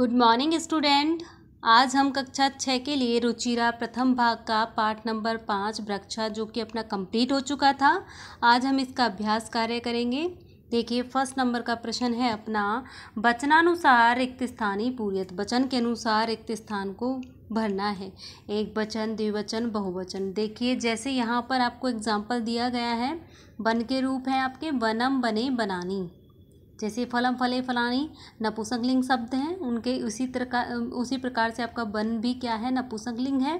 good morning student आज हम कक्षा छः के लिए रुचिरा प्रथम भाग का पाठ नंबर पाँच वृक्षा जो कि अपना कंप्लीट हो चुका था आज हम इसका अभ्यास कार्य करेंगे देखिए फर्स्ट नंबर का प्रश्न है अपना वचनानुसार रिक्त स्थानी पूरीत वचन के अनुसार रिक्त स्थान को भरना है एक वचन द्विवचन बहुवचन देखिए जैसे यहाँ पर आपको एग्जाम्पल दिया गया है वन के रूप है आपके वनम बने बनानी जैसे फलम फले फलानी लिंग शब्द हैं उनके उसी प्रकार उसी प्रकार से आपका बन भी क्या है लिंग है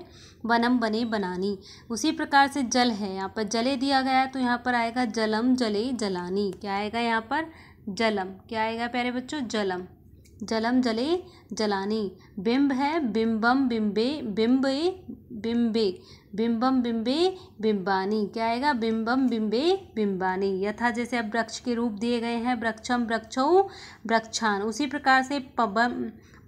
बनम बने बनानी उसी प्रकार से जल है यहाँ पर जले दिया गया है तो यहाँ पर आएगा जलम जले जलानी क्या आएगा यहाँ पर जलम क्या आएगा प्यारे बच्चों जलम जलम जले जलाने बिंब है बिंबम बिंबे बिंबे बिंबे बिंबम बिंबे बिंबानी क्या आएगा बिंबम बिंबे बिंबानी यथा जैसे अब वृक्ष के रूप दिए गए हैं वृक्षम वृक्षो वृक्षान उसी प्रकार से पवन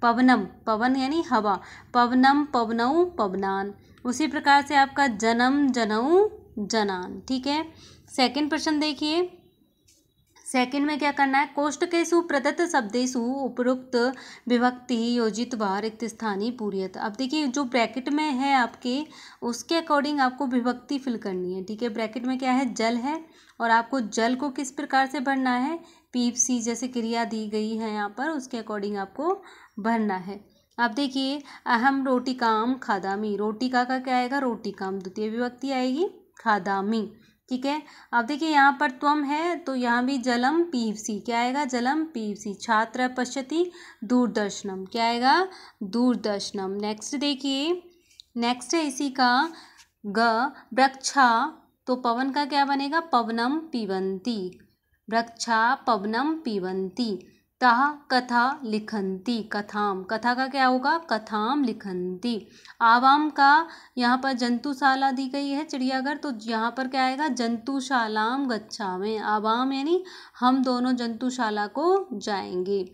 पवनम पवन यानी हवा पवनम पवनऊ पवनान उसी प्रकार से आपका जन्म जनऊ जनान ठीक है सेकंड प्रश्न देखिए सेकंड में क्या करना है कोष्ट के सु प्रदत्त शब्देशु उपरोक्त विभक्ति योजित व रिक्त स्थानीय पूरीयत अब देखिए जो ब्रैकेट में है आपके उसके अकॉर्डिंग आपको विभक्ति फिल करनी है ठीक है ब्रैकेट में क्या है जल है और आपको जल को किस प्रकार से भरना है पीपसी जैसे क्रिया दी गई है यहाँ पर उसके अकॉर्डिंग आपको भरना है अब देखिए अहम रोटिकाम खादामी रोटिका का क्या आएगा रोटिकाम द्वितीय विभक्ति आएगी खादामी ठीक है अब देखिए यहाँ पर त्वम है तो यहाँ भी जलम पीवसी क्या आएगा जलम पीवसी छात्र पश्यति दूरदर्शनम क्या आएगा दूरदर्शनम नेक्स्ट देखिए नेक्स्ट है इसी का ग वृक्षा तो पवन का क्या बनेगा पवनम पीवंती वृक्षा पवनम पीवंती तः कथा लिखंती कथाम कथा का क्या होगा कथाम लिखंती आवाम का यहाँ पर जंतुशाला दी गई है चिड़ियाघर तो यहाँ पर क्या आएगा जंतुशालाम गच्छा में आवाम यानी हम दोनों जंतुशाला को जाएंगे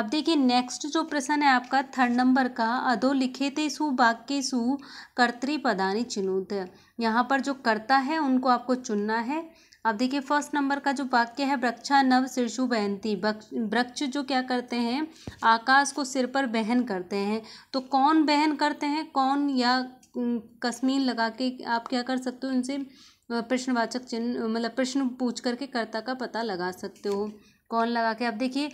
आप देखिए नेक्स्ट जो प्रश्न है आपका थर्ड नंबर का अधो लिखे थे सु वाक्य सु कर्तृपदानी चिन्हुत यहाँ पर जो कर्ता है उनको आपको चुनना है अब देखिए फर्स्ट नंबर का जो वाक्य है वृक्षा नव शीर्षु बहनती वृक्ष जो क्या करते हैं आकाश को सिर पर बहन करते हैं तो कौन बहन करते हैं कौन या कश्मीर लगा के आप क्या कर सकते हो उनसे प्रश्नवाचक चिन्ह मतलब प्रश्न पूछ करके कर्ता का पता लगा सकते हो कौन लगा के अब देखिए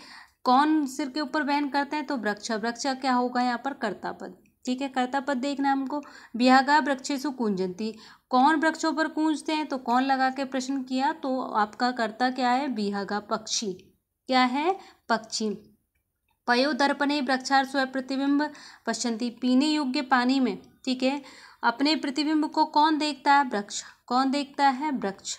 कौन सिर के ऊपर बहन करते हैं तो वृक्ष वृक्ष क्या होगा यहाँ पर कर्ता पद ठीक है कर्ता पद देखना हमको बिहागा वृक्षेशु कुंजंती कौन वृक्षों पर कूंजते हैं तो कौन लगा के प्रश्न किया तो आपका कर्ता क्या है बिहागा पक्षी क्या है पक्षी पयोदर्पणे वृक्षार स्व प्रतिबिंब पश्चंती पीने योग्य पानी में ठीक है अपने प्रतिबिंब को कौन देखता है वृक्ष कौन देखता है वृक्ष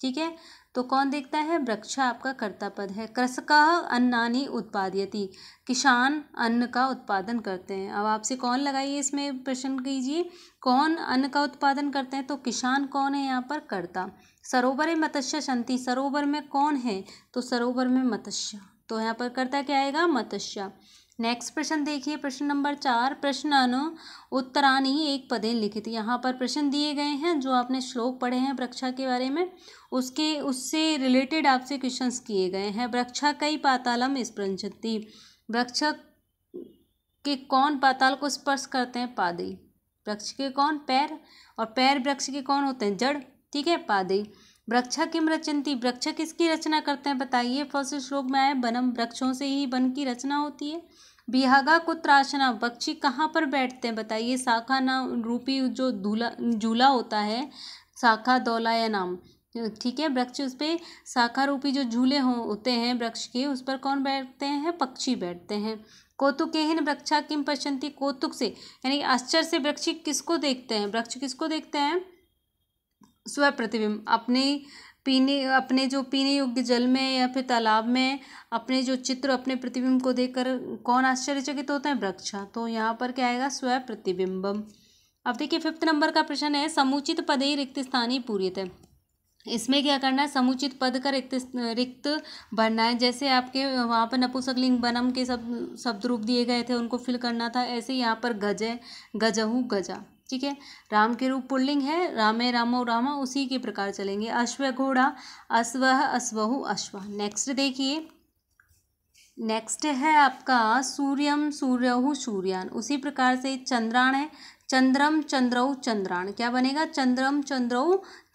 ठीक है तो कौन देखता है वृक्ष आपका कर्तापद है कृषक अन्नानी उत्पादयति किसान अन्न का उत्पादन करते हैं अब आपसे कौन लगाइए इसमें प्रश्न कीजिए कौन अन्न का उत्पादन करते हैं तो किसान कौन है यहाँ पर कर्ता सरोवर मत्स्य शांति सरोवर में कौन है तो सरोवर में मत्स्य तो यहाँ पर कर्ता क्या आएगा मत्स्य नेक्स्ट प्रश्न देखिए प्रश्न नंबर चार प्रश्नानु उत्तरानी एक पदे लिखित यहाँ पर प्रश्न दिए गए हैं जो आपने श्लोक पढ़े हैं वृक्षा के बारे में उसके उससे रिलेटेड आपसे क्वेश्चंस किए गए हैं वृक्षा कई पातालम स्प्रंचती वृक्ष के कौन पाताल को स्पर्श करते हैं पादई वृक्ष के कौन पैर और पैर वृक्ष के कौन होते हैं जड़ ठीक है पादे वृक्ष किम रचनती वृक्ष किसकी रचना करते हैं बताइए फर्स्ट श्लोक में आए बनम वृक्षों से ही वन की रचना होती है बिहागा को पक्षी कहाँ पर बैठते हैं बताइए शाखा नाम रूपी जो धूला झूला होता है शाखा दौलाया नाम ठीक है वृक्ष उस पर शाखा रूपी जो झूले हो होते हैं वृक्ष के उस पर कौन बैठते हैं पक्षी बैठते हैं कौतुकहीन वृक्षा किम पश्यंती कौतुक से यानी आश्चर्य से वृक्ष किसको देखते हैं वृक्ष किसको देखते हैं प्रतिबिंब अपने पीने अपने जो पीने योग्य जल में या फिर तालाब में अपने जो चित्र अपने प्रतिबिंब को देखकर कौन आश्चर्यचकित होते हैं वृक्ष तो यहाँ पर क्या आएगा प्रतिबिंबम अब देखिए फिफ्थ नंबर का प्रश्न है समुचित पद ही रिक्त स्थानीय पूरित है इसमें क्या करना है समुचित पद का रिक्त रिक्त भरना है जैसे आपके वहाँ पर नपुसकलिंग बनम के सब शब्द रूप दिए गए थे उनको फिल करना था ऐसे यहाँ पर गज है गजहू गजा ठीक है राम के रूप पुल्लिंग है रामे रामो रामा उसी के प्रकार चलेंगे अश्व घोड़ा अश्व अश्वहु अश्व नेक्स्ट देखिए नेक्स्ट है आपका सूर्यम सूर्यहु सूर्यान उसी प्रकार से चंद्राण है चंद्रम चंद्रौ चंद्राण क्या बनेगा चंद्रम चंद्रौ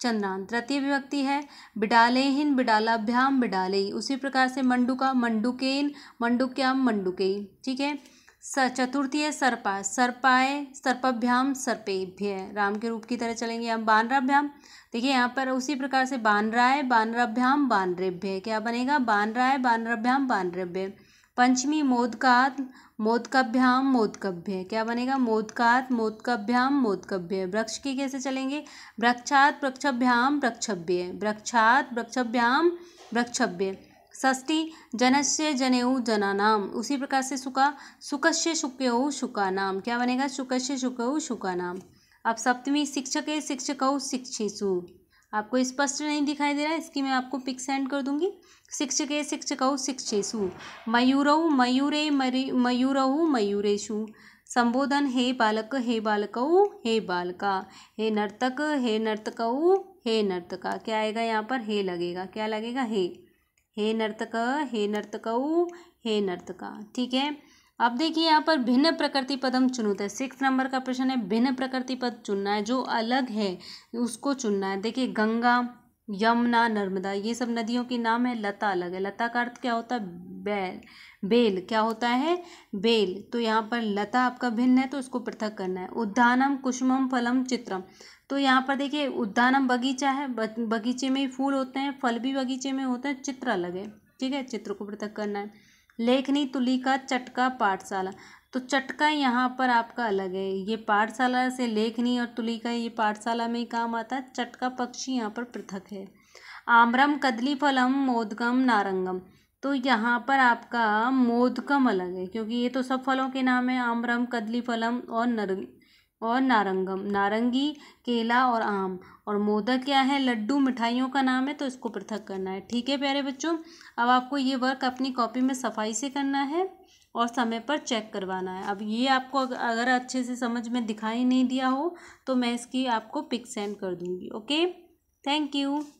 चंद्राण तृतीय विभक्ति है बिडालेहीन बिडालाभ्याम बिडाले उसी प्रकार से मंडुका मंडुकेन मंडुक्याम मंडुकेन ठीक है स चतुर्थी है सर्पा सर्पाए सर्पभ्याम सर्पेभ्य राम के रूप की तरह चलेंगे हम बानराभ्याम देखिए यहाँ पर उसी प्रकार से बानराय बानराभ्याम बानरेभ्य क्या बनेगा बानराय बानराभ्याम बानरेभ्य पंचमी मोदकात मोदकभ्याम मोदकभ्य क्या बनेगा मोदकात मोदकभ्याम मोदकभ्य वृक्ष के कैसे चलेंगे वृक्षात वृक्षभ्याम वृक्षभ्य वृक्षात वृक्षभ्याम वृक्षभ्य षष्ठी जनस्य जनेऊ जनानाम उसी प्रकार से सुका सुकस्य शुक्यऊ नाम क्या बनेगा शुकस्य शुक्यऊ नाम अब सप्तमी शिक्षक शिक्षकऊ शिक्षिसु आपको स्पष्ट नहीं दिखाई दे रहा है इसकी मैं आपको पिक सेंड कर दूंगी शिक्षके शिक्षक शिक्षेशु मयूरऊ मयूरे मयूरऊ मयूरेशु संबोधन हे बालक हे बालकऊ हे बालका हे नर्तक हे नर्तकऊ हे नर्तका क्या आएगा यहाँ पर हे लगेगा क्या लगेगा हे हे नर्तक हे नर्तकऊ हे नर्तका ठीक है अब देखिए यहाँ पर भिन्न प्रकृति पदम चुनौता है सिक्स नंबर का प्रश्न है भिन्न प्रकृति पद चुनना है जो अलग है उसको चुनना है देखिए गंगा यमुना नर्मदा ये सब नदियों के नाम है लता अलग है लता का अर्थ क्या होता है बैल बेल क्या होता है बेल तो यहाँ पर लता आपका भिन्न है तो उसको पृथक करना है उद्यानम कुसुमम फलम चित्रम तो यहाँ पर देखिए उद्यानम बगीचा है बगीचे में ही फूल होते हैं फल भी बगीचे में होते हैं चित्र अलग है ठीक है चित्र को पृथक करना है लेखनी तुलिका चटका पाठशाला तो चटका यहाँ पर आपका अलग है ये पाठशाला से लेखनी और तुलिका ये पाठशाला में ही काम आता है चटका पक्षी यहाँ पर पृथक है आम्रम कदली फलम मोदकम नारंगम तो यहाँ पर आपका मोदकम अलग है क्योंकि ये तो सब फलों के नाम है आम्रम कदली फलम और और नारंगम नारंगी केला और आम और मोदक क्या है लड्डू मिठाइयों का नाम है तो इसको पृथक करना है ठीक है प्यारे बच्चों अब आपको ये वर्क अपनी कॉपी में सफाई से करना है और समय पर चेक करवाना है अब ये आपको अगर अच्छे से समझ में दिखाई नहीं दिया हो तो मैं इसकी आपको पिक सेंड कर दूँगी ओके थैंक यू